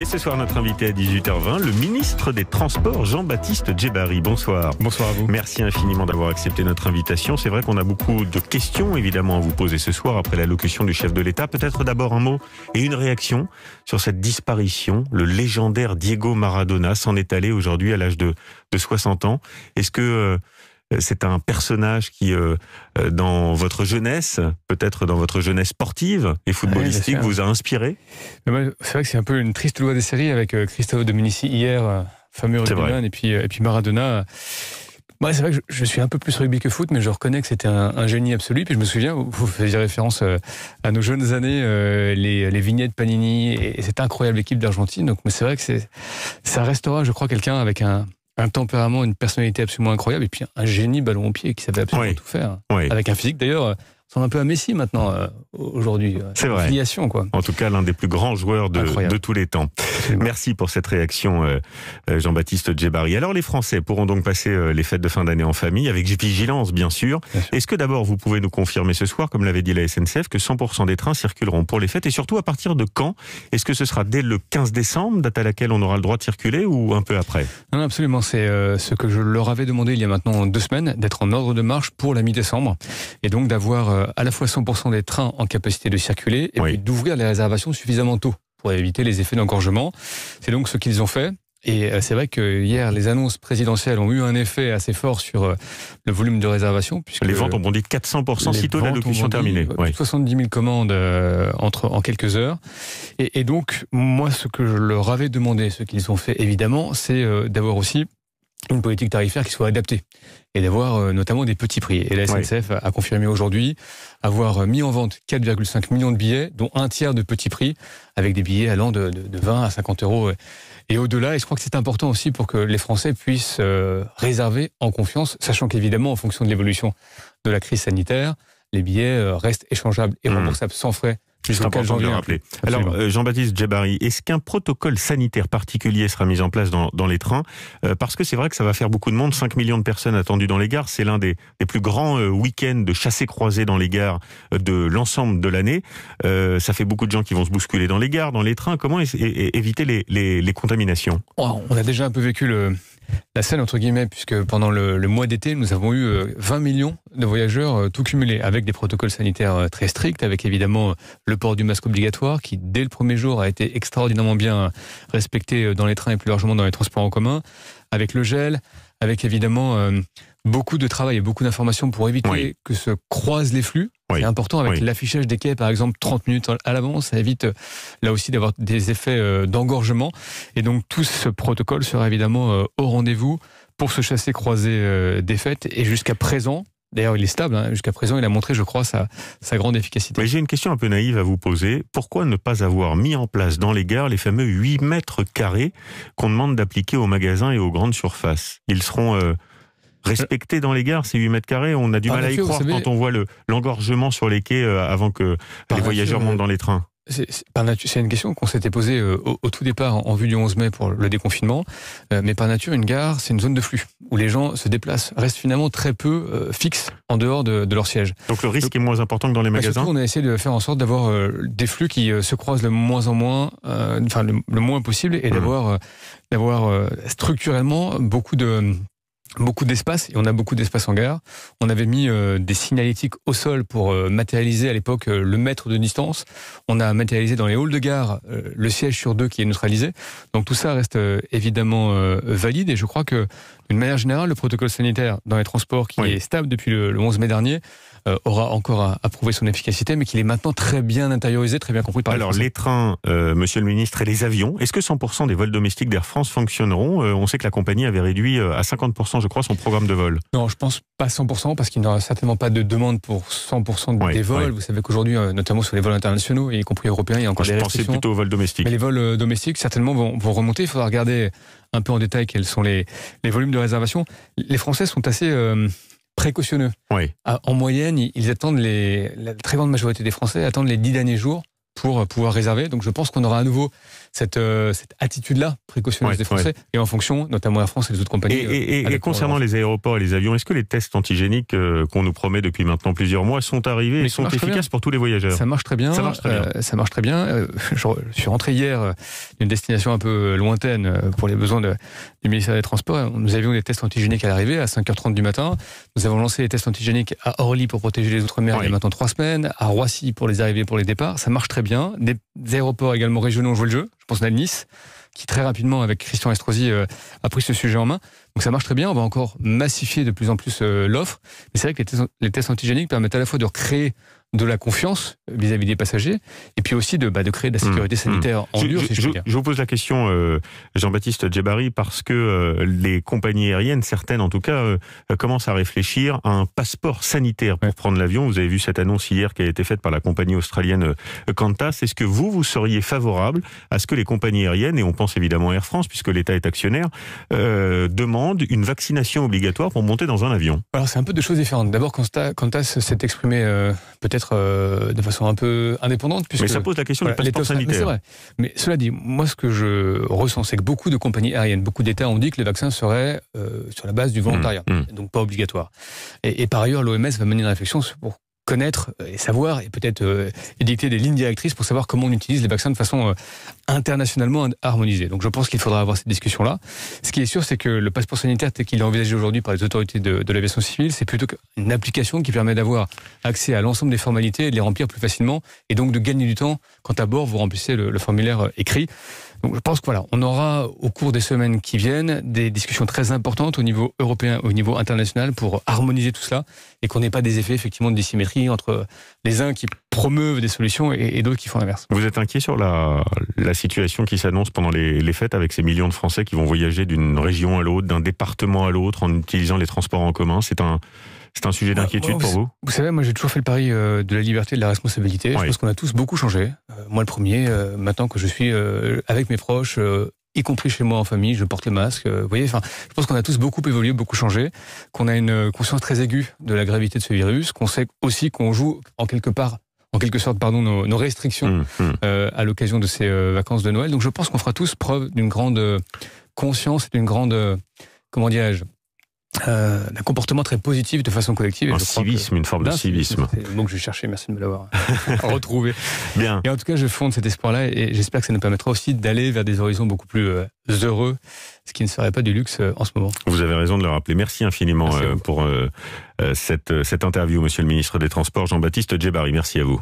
Et ce soir, notre invité à 18h20, le ministre des Transports, Jean-Baptiste Djebari. Bonsoir. Bonsoir à vous. Merci infiniment d'avoir accepté notre invitation. C'est vrai qu'on a beaucoup de questions, évidemment, à vous poser ce soir après l'allocution du chef de l'État. Peut-être d'abord un mot et une réaction sur cette disparition. Le légendaire Diego Maradona s'en est allé aujourd'hui à l'âge de, 60 ans. Est-ce que euh, c'est un personnage qui, euh, euh, dans votre jeunesse, peut-être dans votre jeunesse sportive et footballistique, vous a inspiré C'est vrai que c'est un peu une triste loi des séries avec euh, Christophe Dominici hier, fameux rugbyman, et puis, et puis Maradona. Moi, c'est vrai que je, suis un peu plus rugby que foot, mais je reconnais que c'était un, génie absolu. Puis je me souviens, vous faisiez référence à nos jeunes années, les, vignettes Panini et, cette incroyable équipe d'Argentine. Donc, mais c'est vrai que ça restera, je crois, quelqu'un avec un, un tempérament, une personnalité absolument incroyable, et puis un génie ballon au pied qui savait absolument tout faire. Avec un physique d'ailleurs c'est un peu à Messi maintenant, euh, aujourd'hui. C'est vrai. quoi. En tout cas, l'un des plus grands joueurs de, tous les temps. Merci pour cette réaction, euh, euh, Jean-Baptiste Djebari. Alors, les Français pourront donc passer les fêtes de fin d'année en famille, avec vigilance, bien sûr. Est-ce que d'abord, vous pouvez nous confirmer ce soir, comme l'avait dit la SNCF, que 100% des trains circuleront pour les fêtes et surtout à partir de quand Est-ce que ce sera dès le 15 décembre, date à laquelle on aura le droit de circuler, ou un peu après non, absolument. C'est ce que je leur avais demandé il y a maintenant deux semaines, d'être en ordre de marche pour la mi-décembre et donc d'avoir euh, à la fois 100% des trains en capacité de circuler et d'ouvrir les réservations suffisamment tôt pour éviter les effets d'engorgement. C'est donc ce qu'ils ont fait. Et euh, c'est vrai que hier, les annonces présidentielles ont eu un effet assez fort sur euh, le volume de réservations. Puisque les ventes ont bondi 400% sitôt l'allocution terminée. terminées. 70 000 commandes entre, en quelques heures. et donc, moi, ce que je leur avais demandé, ce qu'ils ont fait évidemment, c'est d'avoir aussi une politique tarifaire qui soit adaptée et d'avoir euh, notamment des petits prix. Et la SNCF a confirmé aujourd'hui avoir euh, mis en vente 4,5 millions de billets, dont un tiers de petits prix, avec des billets allant de, 20 à 50 euros et au-delà. Et je crois que c'est important aussi pour que les Français puissent euh, réserver en confiance, sachant qu'évidemment, en fonction de l'évolution de la crise sanitaire, les billets restent échangeables et mmh. remboursables sans frais rappeler. Alors, euh, Jean-Baptiste Jabari, est-ce qu'un protocole sanitaire particulier sera mis en place dans, les trains euh, Parce que c'est vrai que ça va faire beaucoup de monde, 5 millions de personnes attendues dans les gares. C'est l'un des, plus grands euh, week-ends de chassés-croisés dans les gares de l'ensemble de l'année. ça fait beaucoup de gens qui vont se bousculer dans les gares, dans les trains. Comment éviter les, contaminations oh, On a déjà un peu vécu le, la scène, entre guillemets, puisque pendant le, mois d'été, nous avons eu 20 euh, millions de voyageurs euh, tout cumulés, avec des protocoles sanitaires euh, très stricts, avec évidemment le port du masque obligatoire, qui dès le premier jour a été extraordinairement bien respecté dans les trains et plus largement dans les transports en commun, avec le gel, avec évidemment beaucoup de travail et beaucoup d'informations pour éviter que se croisent les flux. C'est important avec l'affichage des quais, par exemple, 30 minutes à l'avance, ça évite euh, là aussi d'avoir des effets euh, d'engorgement. Et donc tout ce protocole sera évidemment euh, au rendez-vous pour se chasser, croiser des fêtes. Et jusqu'à présent, D'ailleurs, il est stable. Hein, jusqu'à présent, il a montré, je crois, sa, grande efficacité. J'ai une question un peu naïve à vous poser. Pourquoi ne pas avoir mis en place dans les gares les fameux 8 mètres carrés qu'on demande d'appliquer aux magasins et aux grandes surfaces Ils seront respecté dans les gares, c'est 8 mètres carrés. On a du ah, mal à y croire quand on voit l'engorgement sur les quais euh, avant que les voyageurs montent dans les trains. Euh, c'est une question qu'on s'était posée euh, au, tout départ en vue du 11 mai pour le déconfinement. mais par nature, une gare, c'est une zone de flux où les gens se déplacent, restent finalement très peu fixe fixes en dehors de, leur siège. Donc le risque est moins important que dans les bah, magasins. on a essayé de faire en sorte d'avoir des flux qui se croisent le moins en moins, enfin le, moins possible, et mmh. d'avoir d'avoir structurellement beaucoup de beaucoup d'espace et on a beaucoup d'espace en gare. On avait mis euh, des signalétiques au sol pour euh, matérialiser à l'époque euh, le mètre de distance. On a matérialisé dans les halls de gare le siège sur deux qui est neutralisé. Donc tout ça reste évidemment valide et je crois que d'une manière générale, le protocole sanitaire dans les transports qui est stable depuis le, 11 mai dernier aura encore à, prouver son efficacité, mais qu'il est maintenant très bien intériorisé, très bien compris par Alors, les, trains, monsieur le ministre, et les avions, est-ce que 100% des vols domestiques d'Air France fonctionneront On sait que la compagnie avait réduit à 50% je crois, son programme de vol. Non, je pense pas 100%, parce qu'il n'y aura certainement pas de demande pour 100% des vols. Vous savez qu'aujourd'hui, euh, notamment sur les vols internationaux, y compris européens, il y a encore des restrictions. Je pensais plutôt aux vols domestiques. Mais les vols euh, domestiques, certainement, vont, remonter. Il faudra regarder un peu en détail quels sont les, volumes de réservation. Les Français sont assez... Euh, précautionneux. Oui. Ah, en moyenne, ils attendent les, la très grande majorité des Français attendent les dix derniers jours pour pouvoir réserver. Donc je pense qu'on aura à nouveau cette, euh, cette attitude-là précautionneuse des Français, et en fonction notamment Air France et les autres compagnies. Et, euh, concernant les aéroports et les avions, est-ce que les tests antigéniques euh, qu'on nous promet depuis maintenant plusieurs mois sont arrivés et sont efficaces pour tous les voyageurs Ça marche très bien. Ça marche très bien. ça marche très bien. je, suis rentré hier d'une destination un peu lointaine pour les besoins du ministère des Transports. Nous avions des tests antigéniques à l'arrivée à 5h30 du matin. Nous avons lancé les tests antigéniques à Orly pour protéger les Outre-mer il y a maintenant trois semaines, à Roissy pour les arrivées et pour les départs. Ça marche très bien bien. Des, aéroports également régionaux ont le jeu. Je pense à Nice, qui très rapidement, avec Christian Estrosi, euh, a pris ce sujet en main. Donc ça marche très bien. On va encore massifier de plus en plus euh, l'offre. Mais c'est vrai que les tests, les tests antigéniques permettent à la fois de recréer de la confiance vis-à-vis des passagers, et puis aussi de, bah, créer de la hmm. sécurité hmm. sanitaire en dur, je, vous pose la question, euh, Jean-Baptiste Djebari, parce que euh, les compagnies aériennes, certaines en tout cas, euh, commencent à réfléchir à un passeport sanitaire pour prendre l'avion. Vous avez vu cette annonce hier qui a été faite par la compagnie australienne Qantas. Est-ce que vous, vous seriez favorable à ce que les compagnies aériennes, et on pense évidemment Air France, puisque l'État est actionnaire, demandent une vaccination obligatoire pour monter dans un avion Alors c'est un peu deux choses différentes. D'abord, Qantas s'est exprimé peut-être euh, de façon un peu indépendante. Puisque, mais ça pose la question voilà, la Mais, mais, cela dit, moi ce que je ressens, c'est que beaucoup de compagnies aériennes, beaucoup d'États ont dit que les vaccins seraient euh, sur la base du mmh, volontariat, mmh. donc pas obligatoire. Et, par ailleurs, l'OMS va mener une réflexion sur pour connaître euh, et savoir et peut-être euh, édicter des lignes directrices pour savoir comment on utilise les vaccins de façon euh, internationalement harmonisée. Donc je pense qu'il faudra avoir cette discussion-là. Ce qui est sûr, c'est que le passeport sanitaire tel qu'il est envisagé aujourd'hui par les autorités de, de l'aviation civile, c'est plutôt une application qui permet d'avoir accès à l'ensemble des formalités et de les remplir plus facilement et donc de gagner du temps quand à bord vous remplissez le formulaire écrit. Donc je pense que voilà, on aura au cours des semaines qui viennent des discussions très importantes au niveau européen, au niveau international pour harmoniser tout cela et qu'on n'ait pas des effets effectivement de dissymétrie entre les uns qui promeuvent des solutions et, d'autres qui font l'inverse. Vous êtes inquiet sur la, situation qui s'annonce pendant les, les, fêtes avec ces millions de Français qui vont voyager d'une région à l'autre, d'un département à l'autre en utilisant les transports en commun C'est un c'est un sujet d'inquiétude pour vous Vous savez, moi j'ai toujours fait le pari euh, de la liberté et de la responsabilité. Je pense qu'on a tous beaucoup changé. Euh, moi le premier, euh, maintenant que je suis avec mes proches, y compris chez moi en famille, je porte le masque. vous voyez, enfin, je pense qu'on a tous beaucoup évolué, beaucoup changé, qu'on a une conscience très aiguë de la gravité de ce virus, qu'on sait aussi qu'on joue en quelque part en quelque sorte pardon, nos, restrictions hum, hum. à l'occasion de ces vacances de Noël. Donc je pense qu'on fera tous preuve d'une grande conscience d'une grande, comment dirais-je, un euh, d'un comportement très positif de façon collective. un civisme, une forme de civisme. Donc je cherchais, merci de me l'avoir retrouvé. Bien. Et en tout cas, je fonde cet espoir-là et j'espère que ça nous permettra aussi d'aller vers des horizons beaucoup plus euh, heureux, ce qui ne serait pas du luxe euh, en ce moment. Vous avez raison de le rappeler. Merci infiniment pour cette, cette interview, monsieur le ministre des Transports, Jean-Baptiste Djebari. Merci à vous.